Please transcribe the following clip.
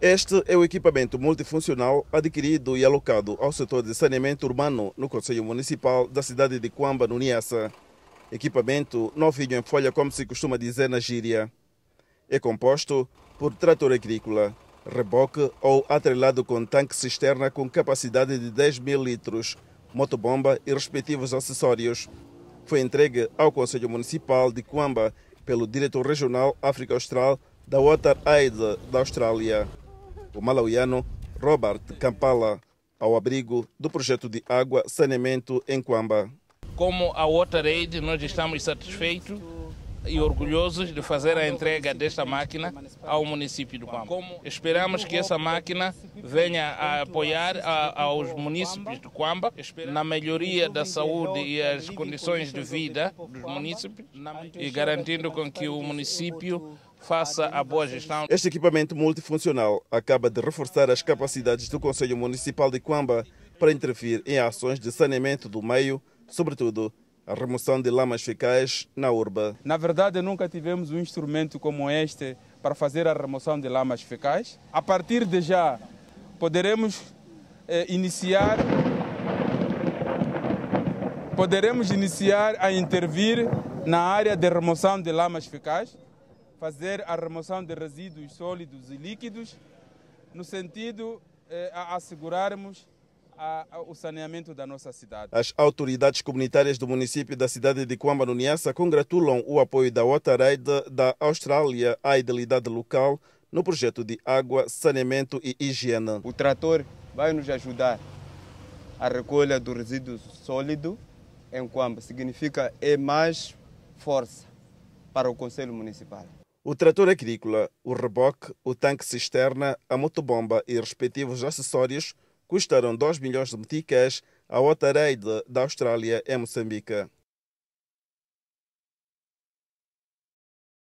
Este é o equipamento multifuncional adquirido e alocado ao setor de saneamento urbano no Conselho Municipal da cidade de Coamba, no Niassa. Equipamento novinho em folha, como se costuma dizer na gíria. É composto por trator agrícola, reboque ou atrelado com tanque cisterna com capacidade de 10 mil litros, motobomba e respectivos acessórios. Foi entregue ao Conselho Municipal de Coamba pelo diretor regional África Austral da Water Aid da Austrália o malauiano Robert Kampala, ao abrigo do projeto de água saneamento em Quamba. Como a WaterAid, nós estamos satisfeitos e orgulhosos de fazer a entrega desta máquina ao município de Quamba. Esperamos que essa máquina venha a apoiar a, aos municípios de Quamba na melhoria da saúde e as condições de vida dos municípios e garantindo com que o município faça a boa gestão. Este equipamento multifuncional acaba de reforçar as capacidades do Conselho Municipal de Coamba para intervir em ações de saneamento do meio, sobretudo a remoção de lamas fecais na urba. Na verdade, nunca tivemos um instrumento como este para fazer a remoção de lamas fecais. A partir de já, poderemos eh, iniciar poderemos iniciar a intervir na área de remoção de lamas fecais fazer a remoção de resíduos sólidos e líquidos, no sentido eh, a assegurarmos a, a, o saneamento da nossa cidade. As autoridades comunitárias do município da cidade de Coamba, no Niassa, congratulam o apoio da WaterAid da Austrália à idealidade local no projeto de água, saneamento e higiene. O trator vai nos ajudar a recolha do resíduo sólido em Coamba. Significa é mais força para o Conselho Municipal. O trator agrícola, o reboque, o tanque-cisterna, a motobomba e respectivos acessórios custaram 2 milhões de meticais ao Otareide da Austrália, em Moçambique.